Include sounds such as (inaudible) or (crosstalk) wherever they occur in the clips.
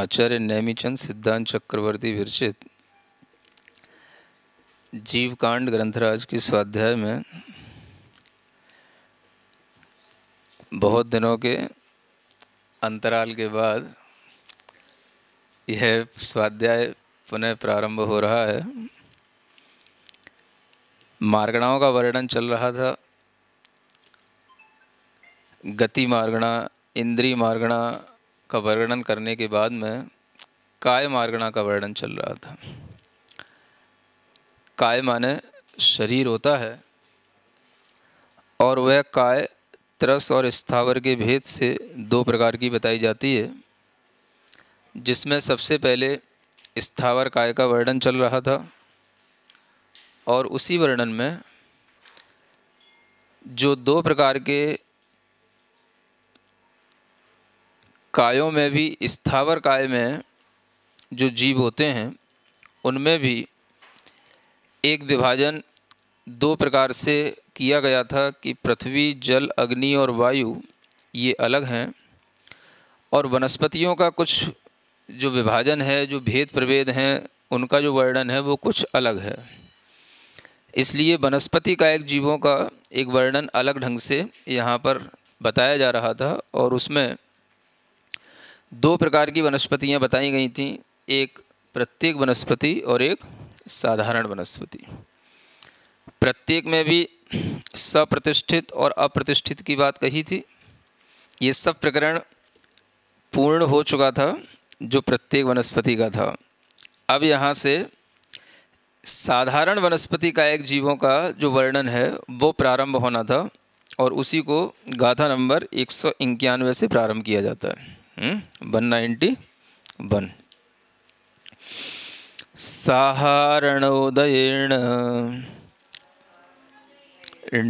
आचार्य नैमीचंद सिद्धांत चक्रवर्ती विरचित जीवकांड ग्रंथराज के स्वाध्याय में बहुत दिनों के अंतराल के बाद यह स्वाध्याय पुनः प्रारंभ हो रहा है मार्गणाओं का वर्णन चल रहा था गति मार्गणा इंद्री मार्गणा का वर्णन करने के बाद में काय मार्गणा का वर्णन चल रहा था काय माने शरीर होता है और वह काय त्रस और स्थावर के भेद से दो प्रकार की बताई जाती है जिसमें सबसे पहले स्थावर काय का वर्णन चल रहा था और उसी वर्णन में जो दो प्रकार के कायों में भी स्थावर काय में जो जीव होते हैं उनमें भी एक विभाजन दो प्रकार से किया गया था कि पृथ्वी जल अग्नि और वायु ये अलग हैं और वनस्पतियों का कुछ जो विभाजन है जो भेद प्रभेद हैं उनका जो वर्णन है वो कुछ अलग है इसलिए वनस्पति का एक जीवों का एक वर्णन अलग ढंग से यहाँ पर बताया जा रहा था और उसमें दो प्रकार की वनस्पतियाँ बताई गई थी एक प्रत्येक वनस्पति और एक साधारण वनस्पति प्रत्येक में भी सप्रतिष्ठित और अप्रतिष्ठित की बात कही थी ये सब प्रकरण पूर्ण हो चुका था जो प्रत्येक वनस्पति का था अब यहाँ से साधारण वनस्पति का एक जीवों का जो वर्णन है वो प्रारंभ होना था और उसी को गाथा नंबर एक से प्रारंभ किया जाता है हम्म, वन नाइन्टी वन साहारणोदयेण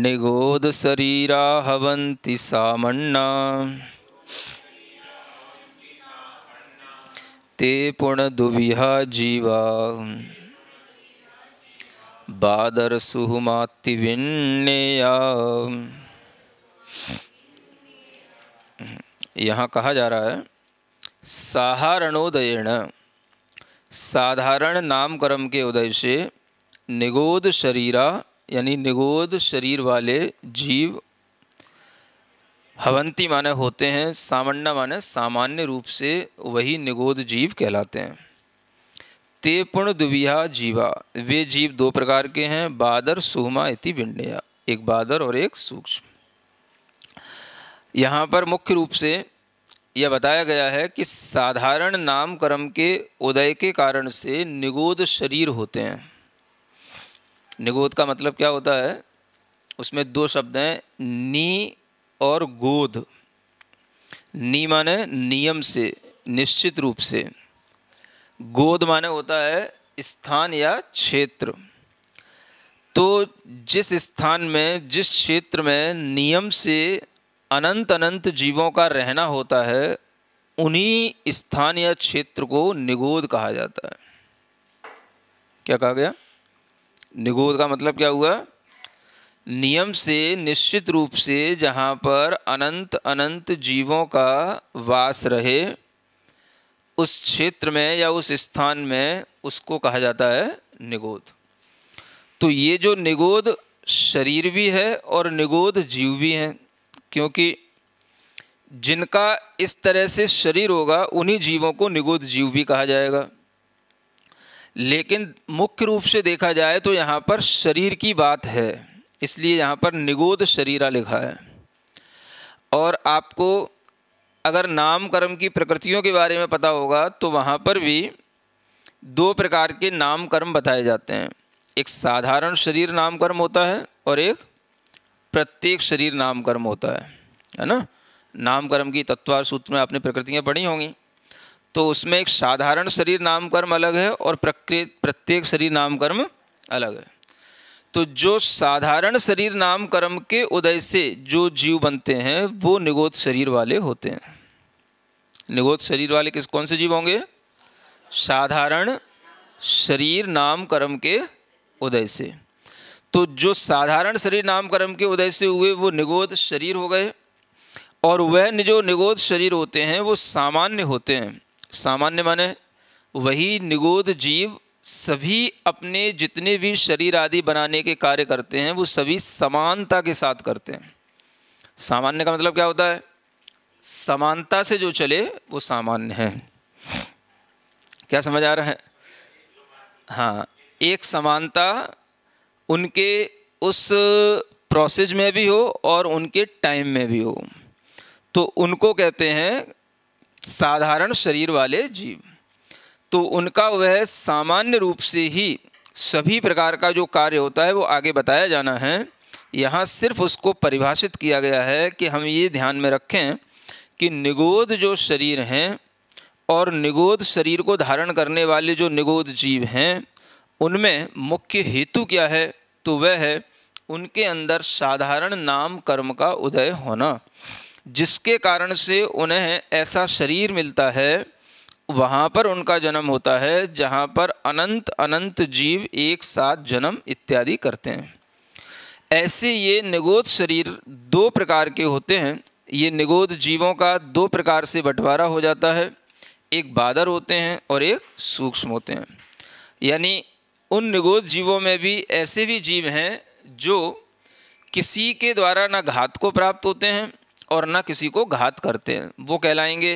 निगोदशरीरा हवन्ति सामण्णा ते पुणदुविहा जीवा बादरसुहुमात्तिविन्नेया यहाँ कहा जा रहा है साहारणोदय साधारण नामकर्म के उदय से निगोद शरीरा यानी निगोद शरीर वाले जीव हवंती माने होते हैं सामान्य माने सामान्य रूप से वही निगोद जीव कहलाते हैं ते पुण दुविहा जीवा वे जीव दो प्रकार के हैं बादर सुहमा इति विंडया एक बादर और एक सूक्ष्म यहाँ पर मुख्य रूप से यह बताया गया है कि साधारण कर्म के उदय के कारण से निगोद शरीर होते हैं निगोद का मतलब क्या होता है उसमें दो शब्द हैं नी और गोद नी माने नियम से निश्चित रूप से गोद माने होता है स्थान या क्षेत्र तो जिस स्थान में जिस क्षेत्र में नियम से अनंत अनंत जीवों का रहना होता है उन्हीं स्थान या क्षेत्र को निगोद कहा जाता है क्या कहा गया निगोद का मतलब क्या हुआ नियम से निश्चित रूप से जहाँ पर अनंत अनंत जीवों का वास रहे उस क्षेत्र में या उस स्थान में उसको कहा जाता है निगोद तो ये जो निगोद शरीर भी है और निगोद जीव भी हैं क्योंकि जिनका इस तरह से शरीर होगा उन्हीं जीवों को निगोद जीव भी कहा जाएगा लेकिन मुख्य रूप से देखा जाए तो यहाँ पर शरीर की बात है इसलिए यहाँ पर निगोद शरीरा लिखा है और आपको अगर नामकर्म की प्रकृतियों के बारे में पता होगा तो वहाँ पर भी दो प्रकार के नामकर्म बताए जाते हैं एक साधारण शरीर नामकर्म होता है और एक प्रत्येक शरीर नाम कर्म होता है है ना नाम कर्म की तत्वार सूत्र में आपने प्रकृतियाँ पढ़ी होंगी तो उसमें एक साधारण शरीर नाम कर्म अलग है और प्रत्येक शरीर नाम कर्म अलग है तो जो साधारण शरीर नाम कर्म के उदय से जो जीव बनते हैं वो निगोद शरीर वाले होते हैं निगोद शरीर वाले किस कौन से जीव होंगे साधारण शरीर नाम कर्म के उदय से तो जो साधारण शरीर कर्म के उदय से हुए वो निगोद शरीर हो गए और वह जो निगोद शरीर होते हैं वो सामान्य होते हैं सामान्य माने वही निगोद जीव सभी अपने जितने भी शरीर आदि बनाने के कार्य करते हैं वो सभी समानता के साथ करते हैं सामान्य का मतलब क्या होता है समानता से जो चले वो सामान्य है क्या समझ आ रहा है हाँ एक समानता उनके उस प्रोसेस में भी हो और उनके टाइम में भी हो तो उनको कहते हैं साधारण शरीर वाले जीव तो उनका वह सामान्य रूप से ही सभी प्रकार का जो कार्य होता है वो आगे बताया जाना है यहाँ सिर्फ उसको परिभाषित किया गया है कि हम ये ध्यान में रखें कि निगोद जो शरीर हैं और निगोद शरीर को धारण करने वाले जो निगोद जीव हैं उनमें मुख्य हेतु क्या है तो वह है उनके अंदर साधारण नाम कर्म का उदय होना जिसके कारण से उन्हें ऐसा शरीर मिलता है वहाँ पर उनका जन्म होता है जहाँ पर अनंत अनंत जीव एक साथ जन्म इत्यादि करते हैं ऐसे ये निगोद शरीर दो प्रकार के होते हैं ये निगोद जीवों का दो प्रकार से बंटवारा हो जाता है एक बादर होते हैं और एक सूक्ष्म होते हैं यानी उन निगोद जीवों में भी ऐसे भी जीव हैं जो किसी के द्वारा ना घात को प्राप्त होते हैं और ना किसी को घात करते हैं वो कहलाएंगे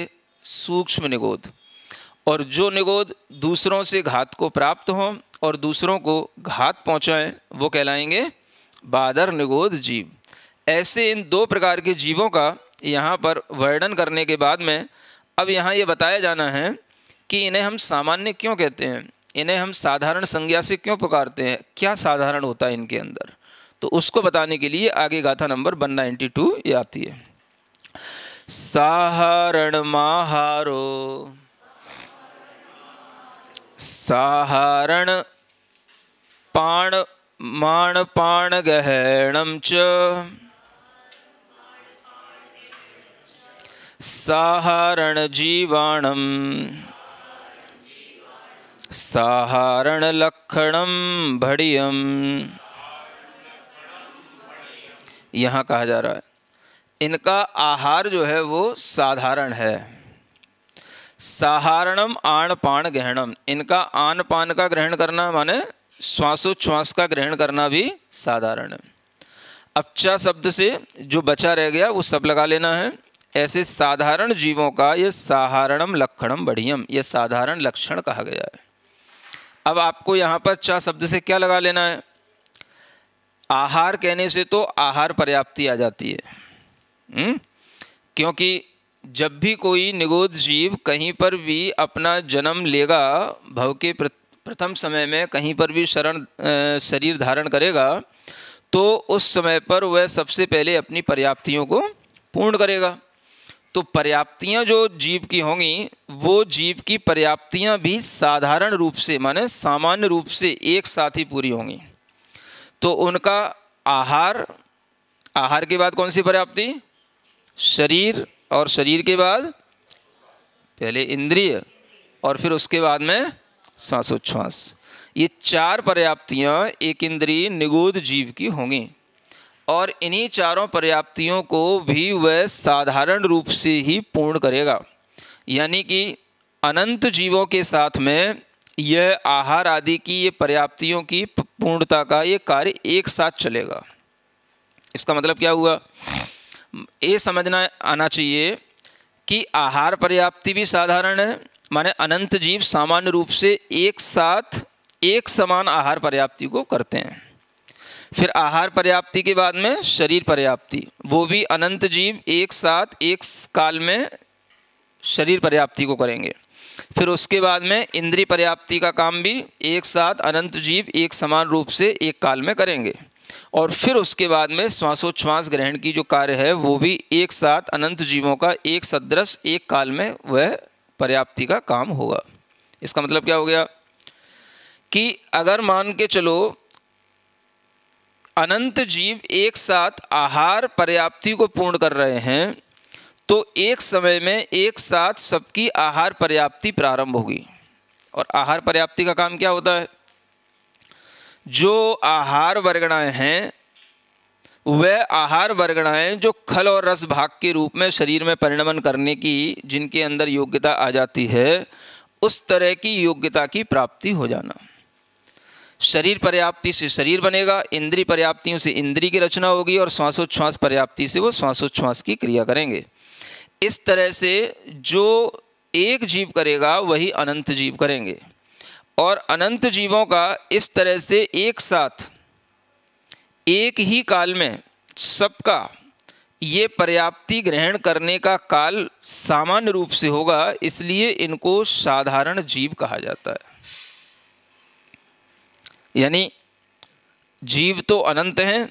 सूक्ष्म निगोद और जो निगोद दूसरों से घात को प्राप्त हों और दूसरों को घात पहुँचाएँ वो कहलाएंगे बादर निगोद जीव ऐसे इन दो प्रकार के जीवों का यहाँ पर वर्णन करने के बाद में अब यहाँ ये यह बताया जाना है कि इन्हें हम सामान्य क्यों कहते हैं इन्हें हम साधारण संज्ञा से क्यों पुकारते हैं क्या साधारण होता है इनके अंदर तो उसको बताने के लिए आगे गाथा नंबर वन नाइन्टी टू ये आती है साहारण महारो साहारण पाण माण पाण गहणम च साहारण जीवाणम साहारणलक्षणम भड़ियम यहाँ कहा जा रहा है इनका आहार जो है वो साधारण है साहारणम आन पान ग्रहणम इनका आन पान का ग्रहण करना माने श्वासोच्छ्वास का ग्रहण करना भी साधारण है अपचा शब्द से जो बचा रह गया वो सब लगा लेना है ऐसे साधारण जीवों का ये साधारणम लक्षणम बढ़ियम ये साधारण लक्षण कहा गया है अब आपको यहाँ पर चा शब्द से क्या लगा लेना है आहार कहने से तो आहार पर्याप्ति आ जाती है हुँ? हम्म? क्योंकि जब भी कोई निगोद जीव कहीं पर भी अपना जन्म लेगा भव के प्रथम समय में कहीं पर भी शरण शरीर धारण करेगा तो उस समय पर वह सबसे पहले अपनी पर्याप्तियों को पूर्ण करेगा तो पर्याप्तियाँ जो जीव की होंगी वो जीव की पर्याप्तियाँ भी साधारण रूप से माने सामान्य रूप से एक साथ ही पूरी होंगी तो उनका आहार आहार के बाद कौन सी पर्याप्ति शरीर और शरीर के बाद पहले इंद्रिय और फिर उसके बाद में सांसोच्छ्वास ये चार पर्याप्तियाँ एक इंद्रिय निगोद जीव की होंगी और इन्हीं चारों पर्याप्तियों को भी वह साधारण रूप से ही पूर्ण करेगा यानी कि अनंत जीवों के साथ में यह आहार आदि की ये पर्याप्तियों की पूर्णता का ये कार्य एक साथ चलेगा इसका मतलब क्या हुआ ये समझना आना चाहिए कि आहार पर्याप्ति भी साधारण है माने अनंत जीव सामान्य रूप से एक साथ एक समान आहार पर्याप्ति को करते हैं फिर आहार पर्याप्ति के बाद में शरीर पर्याप्ति वो भी अनंत जीव एक साथ एक काल में शरीर पर्याप्ति को करेंगे फिर उसके बाद में इंद्रिय पर्याप्ति का काम भी एक साथ अनंत जीव एक समान रूप से एक काल में करेंगे और फिर उसके बाद में श्वासोच्छ्वास ग्रहण की जो कार्य है वो भी एक साथ अनंत जीवों का एक सदृश एक काल में वह पर्याप्ति का काम होगा इसका मतलब क्या हो गया कि अगर मान के चलो अनंत जीव एक साथ आहार पर्याप्ति को पूर्ण कर रहे हैं तो एक समय में एक साथ सबकी आहार पर्याप्ति प्रारंभ होगी और आहार पर्याप्ति का काम क्या होता है जो आहार वर्गणाएं हैं वह आहार वर्गणाएं जो खल और रस भाग के रूप में शरीर में परिणमन करने की जिनके अंदर योग्यता आ जाती है उस तरह की योग्यता की प्राप्ति हो जाना शरीर पर्याप्ति से शरीर बनेगा इंद्री पर्याप्तियों से इंद्री की रचना होगी और श्वासोच्छ्वास पर्याप्ति से वो श्वासोच्छ्वास की क्रिया करेंगे इस तरह से जो एक जीव करेगा वही अनंत जीव करेंगे और अनंत जीवों का इस तरह से एक साथ एक ही काल में सबका ये पर्याप्ति ग्रहण करने का काल सामान्य रूप से होगा इसलिए इनको साधारण जीव कहा जाता है यानी जीव तो अनंत हैं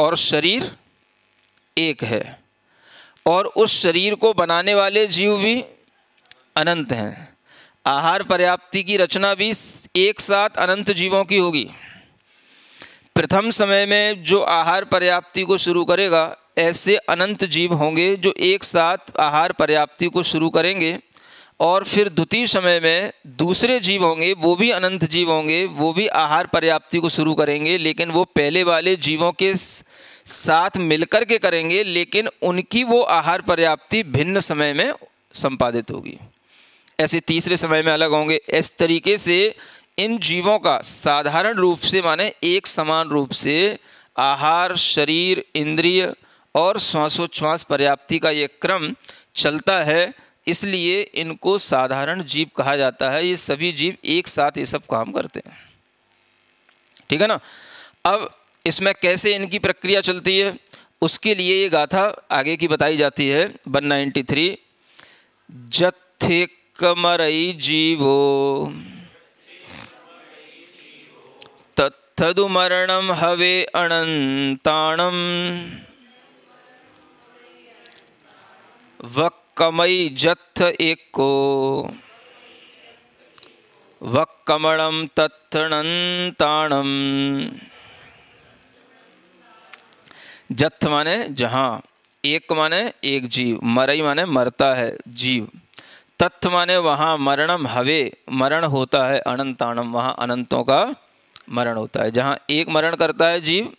और शरीर एक है और उस शरीर को बनाने वाले जीव भी अनंत हैं आहार पर्याप्ति की रचना भी एक साथ अनंत जीवों की होगी प्रथम समय में जो आहार पर्याप्ति को शुरू करेगा ऐसे अनंत जीव होंगे जो एक साथ आहार पर्याप्ति को शुरू करेंगे और फिर द्वितीय समय में दूसरे जीव होंगे वो भी अनंत जीव होंगे वो भी आहार पर्याप्ति को शुरू करेंगे लेकिन वो पहले वाले जीवों के साथ मिलकर के करेंगे लेकिन उनकी वो आहार पर्याप्ति भिन्न समय में संपादित होगी ऐसे तीसरे समय में अलग होंगे इस तरीके से इन जीवों का साधारण रूप से माने एक समान रूप से आहार शरीर इंद्रिय और श्वासोच्छ्वास पर्याप्ति का ये क्रम चलता है इसलिए इनको साधारण जीव कहा जाता है ये सभी जीव एक साथ ये सब काम करते हैं ठीक है ना अब इसमें कैसे इनकी प्रक्रिया चलती है उसके लिए ये गाथा आगे की बताई जाती है 193 जत्थे कमरई जीवो तत्थदुमरणम हवे अनंताणम वक्त कमई जत्थ एक को वक्कमणम तत्णंताणम जत्थ माने जहाँ एक माने एक जीव मरई माने मरता है जीव तत्थ माने वहाँ मरणम हवे मरण होता है अनंताणम वहाँ अनंतों का मरण होता है जहाँ एक मरण करता है जीव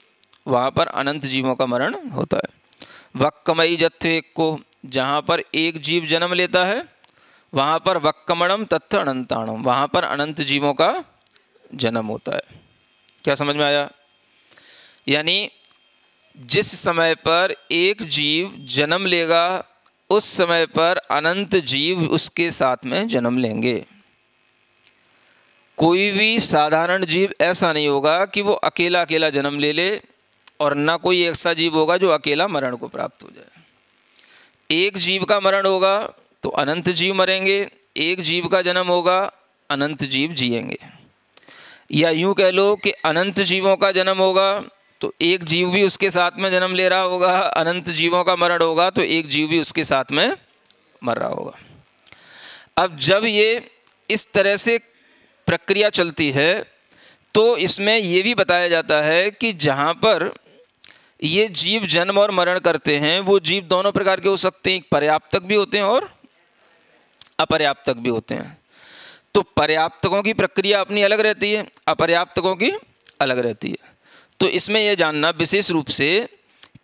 वहाँ पर अनंत जीवों का मरण होता है वक्कमई एक को जहाँ पर एक जीव जन्म लेता है वहाँ पर वक्कमणम तथा अनंताणम वहाँ पर अनंत जीवों का जन्म होता है क्या समझ में आया यानी जिस समय पर एक जीव जन्म लेगा उस समय पर अनंत जीव उसके साथ में जन्म लेंगे कोई भी साधारण जीव ऐसा नहीं होगा कि वो अकेला अकेला जन्म ले ले और ना कोई ऐसा जीव होगा जो अकेला मरण को प्राप्त हो जाए एक जीव का मरण होगा तो अनंत जीव मरेंगे एक जीव का जन्म होगा अनंत जीव जिएंगे या यूँ कह लो कि अनंत जीवों का जन्म होगा तो एक जीव भी उसके साथ में जन्म ले रहा होगा अनंत जीवों का मरण होगा तो एक जीव भी उसके साथ में मर रहा होगा अब जब ये इस तरह से प्रक्रिया चलती है तो इसमें ये भी बताया जाता है कि जहाँ पर ये जीव जन्म और मरण करते हैं वो जीव दोनों प्रकार के हो सकते हैं पर्याप्तक भी होते हैं और अपर्याप्तक भी होते हैं तो पर्याप्तकों की प्रक्रिया अपनी अलग रहती है अपर्याप्तकों की अलग रहती है तो इसमें यह जानना विशेष रूप से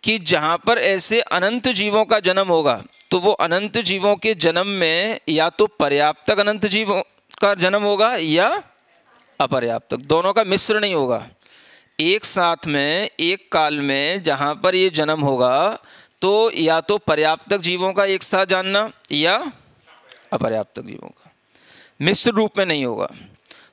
कि जहाँ पर ऐसे अनंत जीवों का जन्म होगा तो वो अनंत जीवों के जन्म में या तो पर्याप्तक अनंत जीवों का जन्म होगा या अपर्याप्तक दोनों का मिश्र नहीं होगा एक साथ में एक काल में जहाँ पर ये जन्म होगा तो या तो पर्याप्तक जीवों का एक साथ जानना या अपर्याप्तक जीवों का मिश्र रूप में नहीं होगा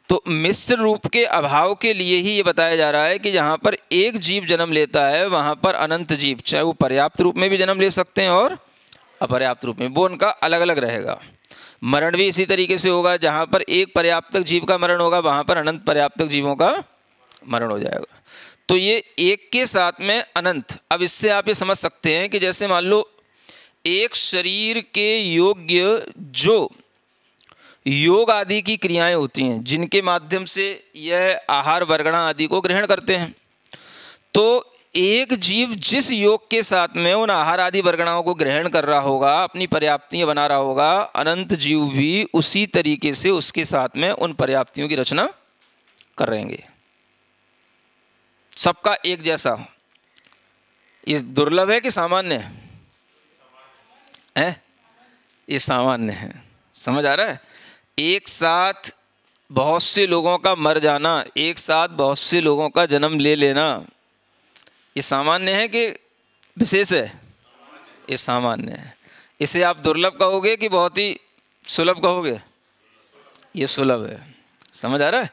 तो मिश्र रूप के अभाव के लिए ही ये बताया जा रहा है कि जहाँ पर एक जीव जन्म लेता है वहाँ पर अनंत जीव चाहे वो पर्याप्त रूप में भी जन्म ले सकते हैं और अपर्याप्त रूप में वो उनका अलग अलग रहेगा मरण भी इसी तरीके से होगा जहाँ पर एक पर्याप्तक जीव का मरण होगा वहाँ पर अनंत पर्याप्तक जीवों का मरण हो जाएगा तो ये एक के साथ में अनंत अब इससे आप ये समझ सकते हैं कि जैसे मान लो एक शरीर के योग्य जो योग आदि की क्रियाएं होती हैं जिनके माध्यम से यह आहार वर्गणा आदि को ग्रहण करते हैं तो एक जीव जिस योग के साथ में उन आहार आदि वर्गणाओं को ग्रहण कर रहा होगा अपनी पर्याप्तियाँ बना रहा होगा अनंत जीव भी उसी तरीके से उसके साथ में उन पर्याप्तियों की रचना करेंगे सबका एक जैसा हो ये दुर्लभ है कि सामान्य है हैं ये सामान्य है समझ आ रहा है एक साथ बहुत से लोगों का मर जाना एक साथ बहुत से लोगों का जन्म ले लेना ये सामान्य है कि विशेष है ये सामान्य है इसे आप दुर्लभ कहोगे कि बहुत ही सुलभ कहोगे ये सुलभ है समझ आ रहा है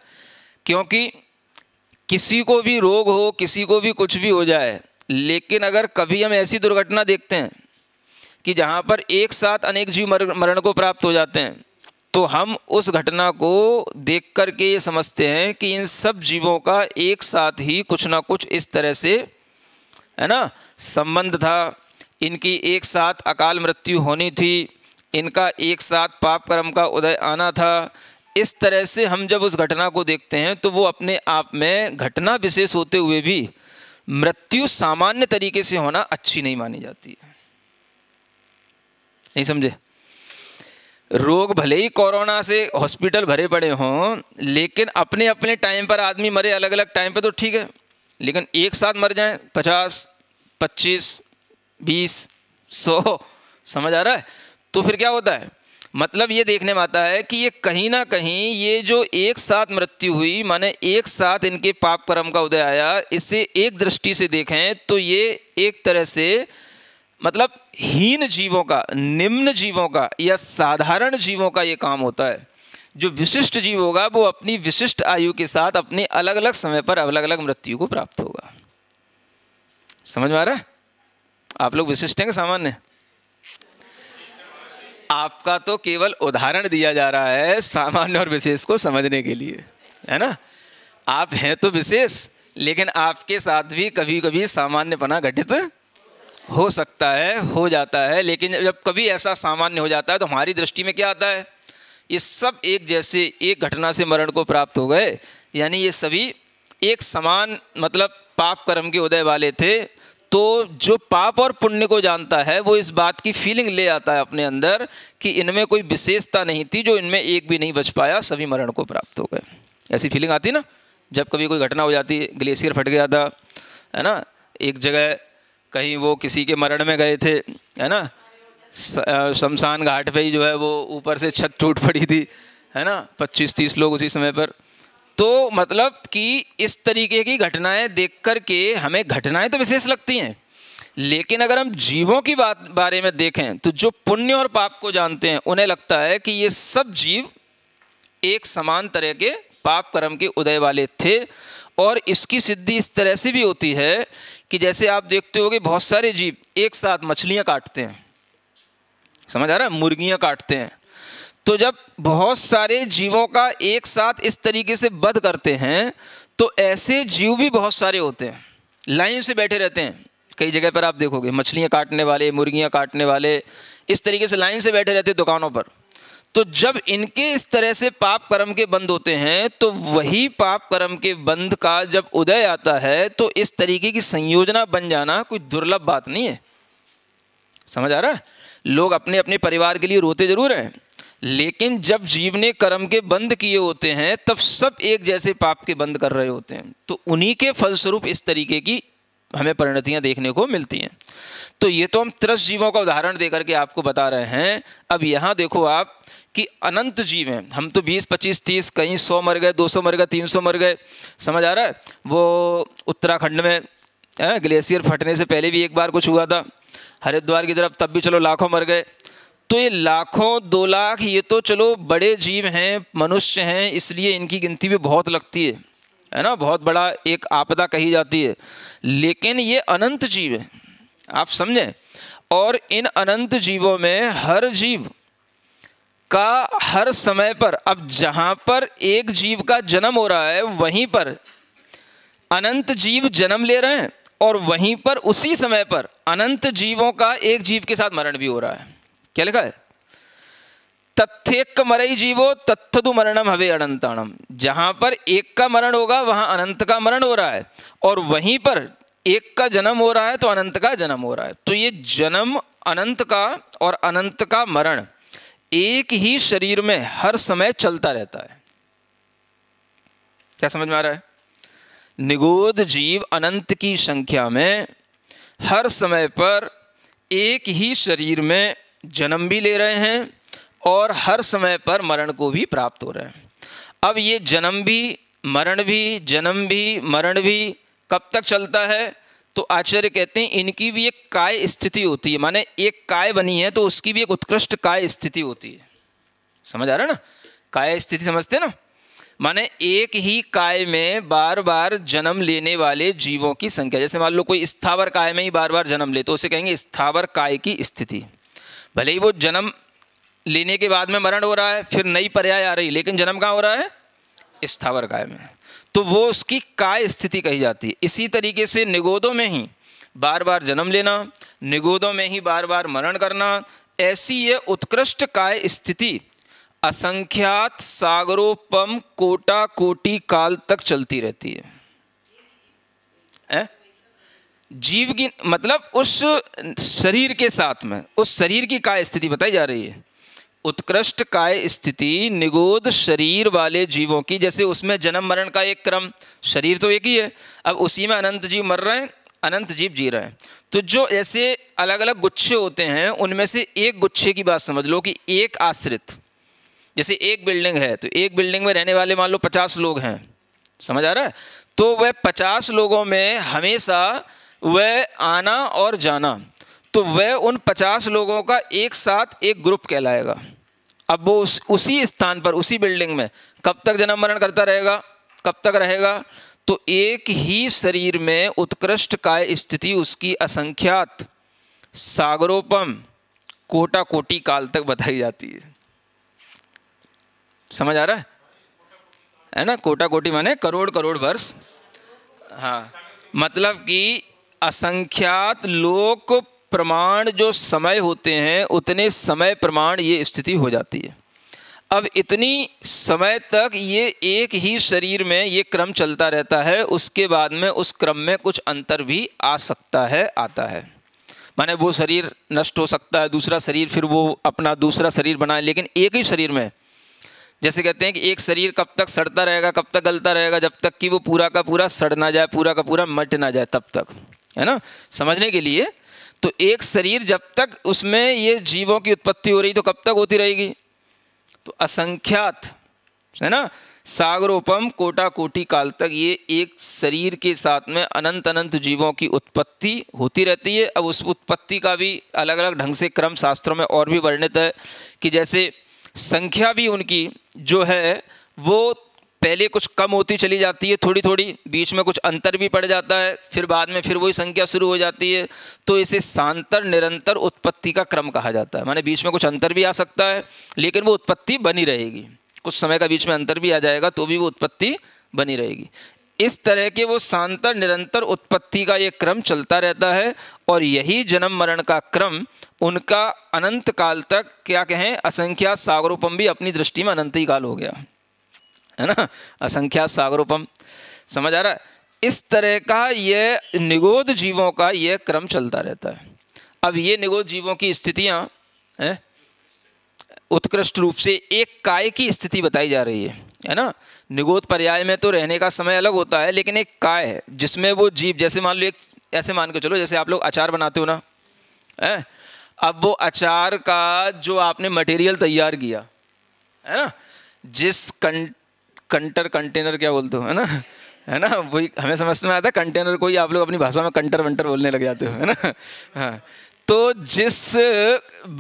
क्योंकि किसी को भी रोग हो किसी को भी कुछ भी हो जाए लेकिन अगर कभी हम ऐसी दुर्घटना देखते हैं कि जहाँ पर एक साथ अनेक जीव मरण को प्राप्त हो जाते हैं तो हम उस घटना को देख कर के ये समझते हैं कि इन सब जीवों का एक साथ ही कुछ ना कुछ इस तरह से है ना संबंध था इनकी एक साथ अकाल मृत्यु होनी थी इनका एक साथ पाप कर्म का उदय आना था इस तरह से हम जब उस घटना को देखते हैं तो वो अपने आप में घटना विशेष होते हुए भी मृत्यु सामान्य तरीके से होना अच्छी नहीं मानी जाती है नहीं समझे रोग भले ही कोरोना से हॉस्पिटल भरे पड़े हों लेकिन अपने अपने टाइम पर आदमी मरे अलग अलग टाइम पर तो ठीक है लेकिन एक साथ मर जाए पचास पच्चीस बीस सौ समझ आ रहा है तो फिर क्या होता है मतलब ये देखने में आता है कि ये कहीं ना कहीं ये जो एक साथ मृत्यु हुई माने एक साथ इनके पाप कर्म का उदय आया इसे एक दृष्टि से देखें तो ये एक तरह से मतलब हीन जीवों का निम्न जीवों का या साधारण जीवों का ये काम होता है जो विशिष्ट जीव होगा वो अपनी विशिष्ट आयु के साथ अपने अलग अलग समय पर अलग अलग मृत्यु को प्राप्त होगा समझ में आ रहा है आप लोग विशिष्ट हैं सामान्य आपका तो केवल उदाहरण दिया जा रहा है सामान्य और विशेष को समझने के लिए है ना आप हैं तो विशेष लेकिन आपके साथ भी कभी कभी सामान्यपना घटित हो सकता है हो जाता है लेकिन जब कभी ऐसा सामान्य हो जाता है तो हमारी दृष्टि में क्या आता है ये सब एक जैसे एक घटना से मरण को प्राप्त हो गए यानी ये सभी एक समान मतलब पाप कर्म के उदय वाले थे तो जो पाप और पुण्य को जानता है वो इस बात की फीलिंग ले आता है अपने अंदर कि इनमें कोई विशेषता नहीं थी जो इनमें एक भी नहीं बच पाया सभी मरण को प्राप्त हो गए ऐसी फीलिंग आती ना जब कभी कोई घटना हो जाती है ग्लेशियर फट गया था है ना एक जगह कहीं वो किसी के मरण में गए थे है ना शमशान घाट पे ही जो है वो ऊपर से छत टूट पड़ी थी है ना पच्चीस तीस लोग उसी समय पर तो मतलब कि इस तरीके की घटनाएं देख कर के हमें घटनाएं तो विशेष लगती हैं लेकिन अगर हम जीवों की बात बारे में देखें तो जो पुण्य और पाप को जानते हैं उन्हें लगता है कि ये सब जीव एक समान तरह के पाप कर्म के उदय वाले थे और इसकी सिद्धि इस तरह से भी होती है कि जैसे आप देखते हो कि बहुत सारे जीव एक साथ मछलियाँ काटते हैं समझ आ रहा है मुर्गियाँ काटते हैं तो जब बहुत सारे जीवों का एक साथ इस तरीके से बध करते हैं तो ऐसे जीव भी बहुत सारे होते हैं लाइन से बैठे रहते हैं कई जगह पर आप देखोगे मछलियाँ काटने वाले मुर्गियाँ काटने वाले इस तरीके से लाइन से बैठे रहते हैं दुकानों पर तो जब इनके इस तरह से पाप कर्म के बंद होते हैं तो वही पाप कर्म के बंद का जब उदय आता है तो इस तरीके की संयोजना बन जाना कोई दुर्लभ बात नहीं है समझ आ रहा है लोग अपने अपने परिवार के लिए रोते जरूर हैं लेकिन जब जीव ने कर्म के बंद किए होते हैं तब सब एक जैसे पाप के बंद कर रहे होते हैं तो उन्हीं के फलस्वरूप इस तरीके की हमें परिणतियां देखने को मिलती हैं तो ये तो हम त्रस जीवों का उदाहरण देकर के आपको बता रहे हैं अब यहाँ देखो आप कि अनंत जीव हैं हम तो 20, 25, 30 कहीं 100 मर गए 200 मर गए 300 मर गए समझ आ रहा है वो उत्तराखंड में ग्लेशियर फटने से पहले भी एक बार कुछ हुआ था हरिद्वार की तरफ तब भी चलो लाखों मर गए तो ये लाखों दो लाख ये तो चलो बड़े जीव हैं मनुष्य हैं इसलिए इनकी गिनती भी बहुत लगती है है ना बहुत बड़ा एक आपदा कही जाती है लेकिन ये अनंत जीव है आप समझें और इन अनंत जीवों में हर जीव का हर समय पर अब जहाँ पर एक जीव का जन्म हो रहा है वहीं पर अनंत जीव जन्म ले रहे हैं और वहीं पर उसी समय पर अनंत जीवों का एक जीव के साथ मरण भी हो रहा है क्या लिखा है तथ्यक मरई जीवो दु मरणम हवे अनंतानम जहां पर एक का मरण होगा वहां अनंत का मरण हो रहा है और वहीं पर एक का जन्म हो रहा है तो अनंत का जन्म हो रहा है तो ये जन्म अनंत का और अनंत का मरण एक ही शरीर में हर समय चलता रहता है क्या समझ में आ रहा है निगोद जीव अनंत की संख्या में हर समय पर एक ही शरीर में जन्म भी ले रहे हैं और हर समय पर मरण को भी प्राप्त हो रहे हैं अब ये जन्म भी मरण भी जन्म भी मरण भी कब तक चलता है तो आचार्य कहते हैं इनकी भी एक काय स्थिति होती है माने एक काय बनी है तो उसकी भी एक उत्कृष्ट काय स्थिति होती है समझ आ रहा है ना काय स्थिति समझते ना माने एक ही काय में बार बार जन्म लेने वाले जीवों की संख्या जैसे मान लो कोई स्थावर काय में ही बार बार जन्म ले तो उसे कहेंगे स्थावर काय की स्थिति भले ही वो जन्म लेने के बाद में मरण हो रहा है फिर नई पर्याय आ रही लेकिन जन्म कहाँ हो रहा है स्थावर काय में तो वो उसकी काय स्थिति कही जाती है इसी तरीके से निगोदों में ही बार बार जन्म लेना निगोदों में ही बार बार मरण करना ऐसी ये उत्कृष्ट काय स्थिति असंख्यात सागरोपम कोटा कोटि काल तक चलती रहती है ए? जीव की मतलब उस शरीर के साथ में उस शरीर की काय स्थिति बताई जा रही है उत्कृष्ट काय स्थिति निगोद शरीर वाले जीवों की जैसे उसमें जन्म मरण का एक क्रम शरीर तो एक ही है अब उसी में अनंत जीव मर रहे हैं अनंत जीव जी रहे हैं तो जो ऐसे अलग अलग गुच्छे होते हैं उनमें से एक गुच्छे की बात समझ लो कि एक आश्रित जैसे एक बिल्डिंग है तो एक बिल्डिंग में रहने वाले मान लो पचास लोग हैं समझ आ रहा है तो वह पचास लोगों में हमेशा वह आना और जाना तो वह उन पचास लोगों का एक साथ एक ग्रुप कहलाएगा अब वो उस उसी स्थान पर उसी बिल्डिंग में कब तक जन्म मरण करता रहेगा कब तक रहेगा तो एक ही शरीर में उत्कृष्ट काय स्थिति उसकी असंख्यात सागरोपम कोटा कोटि काल तक बताई जाती है समझ आ रहा है है ना कोटा कोटि माने करोड़ करोड़ वर्ष हाँ मतलब कि असंख्यात लोक प्रमाण जो समय होते हैं उतने समय प्रमाण ये स्थिति हो जाती है अब इतनी समय तक ये एक ही शरीर में ये क्रम चलता रहता है उसके बाद में उस क्रम में कुछ अंतर भी आ सकता है आता है माने वो शरीर नष्ट हो सकता है दूसरा शरीर फिर वो अपना दूसरा शरीर बनाए लेकिन एक ही शरीर में जैसे कहते हैं कि एक शरीर कब तक सड़ता रहेगा कब तक गलता रहेगा जब तक कि वो पूरा का पूरा सड़ ना जाए पूरा का पूरा मट ना जाए तब तक है ना समझने के लिए तो एक शरीर जब तक उसमें ये जीवों की उत्पत्ति हो रही तो कब तक होती रहेगी तो असंख्यात है ना सागरोपम कोटा कोटि काल तक ये एक शरीर के साथ में अनंत अनंत जीवों की उत्पत्ति होती रहती है अब उस उत्पत्ति का भी अलग अलग ढंग से क्रम शास्त्रों में और भी वर्णित है कि जैसे संख्या भी उनकी जो है वो पहले कुछ कम होती चली जाती है थोड़ी थोड़ी बीच में कुछ अंतर भी पड़ जाता है फिर बाद में फिर वही संख्या शुरू हो जाती है तो इसे सांतर निरंतर उत्पत्ति का क्रम कहा जाता है माने बीच में कुछ अंतर भी आ सकता है लेकिन वो उत्पत्ति बनी रहेगी कुछ समय का बीच में अंतर भी आ जाएगा तो भी वो उत्पत्ति बनी रहेगी इस तरह के वो सांतर निरंतर उत्पत्ति का ये क्रम चलता रहता है और यही जन्म मरण का क्रम उनका अनंत काल तक क्या कहें असंख्या सागरोपम भी अपनी दृष्टि में अनंत ही काल हो गया है ना असंख्या सागरूपम समझ आ रहा है इस तरह का ये निगोद जीवों का ये क्रम चलता रहता है अब ये निगोद जीवों की स्थितियाँ उत्कृष्ट रूप से एक काय की स्थिति बताई जा रही है है ना निगोद पर्याय में तो रहने का समय अलग होता है लेकिन एक काय है जिसमें वो जीव जैसे मान लो एक ऐसे मान के चलो जैसे आप लोग अचार बनाते हो ना है अब वो अचार का जो आपने मटेरियल तैयार किया है ना जिस कंट कंटर कंटेनर क्या बोलते हो है ना है ना वही हमें समझ में आता है कंटेनर को ही आप लोग अपनी भाषा में कंटर वंटर बोलने लग जाते हो है ना हाँ तो जिस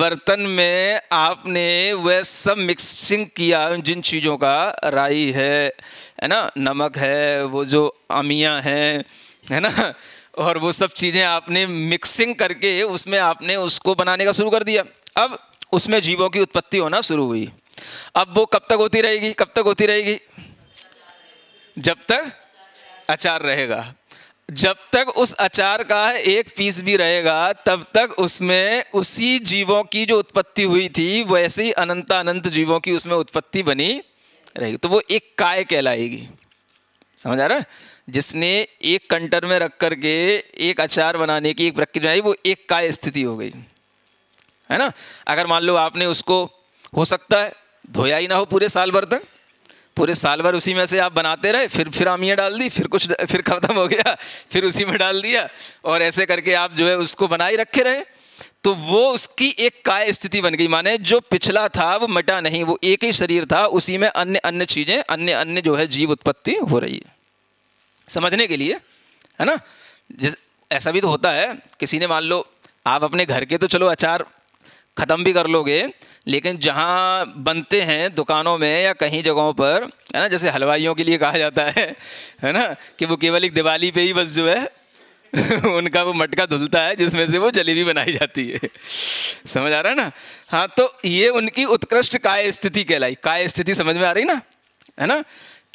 बर्तन में आपने वह सब मिक्सिंग किया जिन चीज़ों का राई है है ना नमक है वो जो अमिया हैं है ना और वो सब चीज़ें आपने मिक्सिंग करके उसमें आपने उसको बनाने का शुरू कर दिया अब उसमें जीवों की उत्पत्ति होना शुरू हुई अब वो कब तक होती रहेगी कब तक होती रहेगी जब तक अचार रहेगा जब तक उस अचार का एक पीस भी रहेगा तब तक उसमें उसी जीवों की जो उत्पत्ति हुई थी वैसी अनंता अनंत जीवों की उसमें उत्पत्ति बनी रहेगी तो वो एक काय कहलाएगी समझ आ रहा है जिसने एक कंटर में रख करके एक अचार बनाने की एक प्रक्रिया वो एक काय स्थिति हो गई है ना अगर मान लो आपने उसको हो सकता है धोया ही ना हो पूरे साल भर तक पूरे साल भर उसी में से आप बनाते रहे फिर फिर आमियाँ डाल दी फिर कुछ फिर ख़त्म हो गया फिर उसी में डाल दिया और ऐसे करके आप जो है उसको बनाए रखे रहे तो वो उसकी एक काय स्थिति बन गई माने जो पिछला था वो मटा नहीं वो एक ही शरीर था उसी में अन्य अन्य चीज़ें अन्य अन्य जो है जीव उत्पत्ति हो रही है समझने के लिए है ना ऐसा भी तो होता है किसी ने मान लो आप अपने घर के तो चलो अचार ख़त्म भी कर लोगे लेकिन जहाँ बनते हैं दुकानों में या कहीं जगहों पर है ना जैसे हलवाइयों के लिए कहा जाता है है ना कि वो केवल एक दिवाली पे ही बस जो है (laughs) उनका वो मटका धुलता है जिसमें से वो जलेबी बनाई जाती है समझ आ रहा है ना हाँ तो ये उनकी उत्कृष्ट काय स्थिति कहलाई काय स्थिति समझ में आ रही ना है ना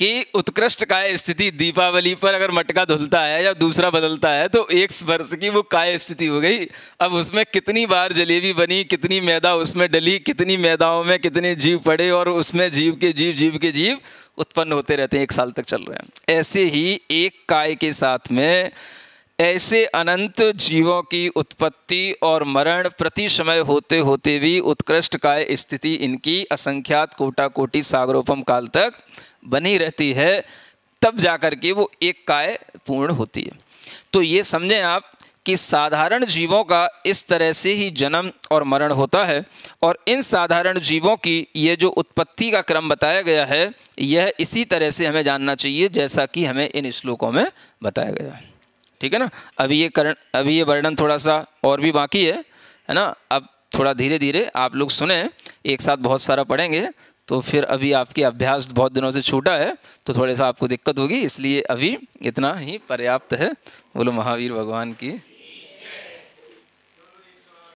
कि उत्कृष्ट काय स्थिति दीपावली पर अगर मटका धुलता है या दूसरा बदलता है तो एक वर्ष की वो काय स्थिति हो गई अब उसमें कितनी बार जलेबी बनी कितनी मैदा उसमें डली कितनी मैदाओं में कितने जीव पड़े और उसमें जीव के जीव जीव के जीव उत्पन्न होते रहते हैं एक साल तक चल रहे हैं ऐसे ही एक काय के साथ में ऐसे अनंत जीवों की उत्पत्ति और मरण प्रति समय होते होते भी उत्कृष्ट काय स्थिति इनकी असंख्यात कोटा कोटि सागरोपम काल तक बनी रहती है तब जाकर के वो एक काय पूर्ण होती है तो ये समझें आप कि साधारण जीवों का इस तरह से ही जन्म और मरण होता है और इन साधारण जीवों की ये जो उत्पत्ति का क्रम बताया गया है यह इसी तरह से हमें जानना चाहिए जैसा कि हमें इन श्लोकों में बताया गया है ठीक है ना अभी ये करण अभी ये वर्णन थोड़ा सा और भी बाकी है है ना अब थोड़ा धीरे धीरे आप लोग सुने एक साथ बहुत सारा पढ़ेंगे तो फिर अभी आपके अभ्यास बहुत दिनों से छूटा है तो थोड़ा सा आपको दिक्कत होगी इसलिए अभी इतना ही पर्याप्त है बोलो महावीर भगवान की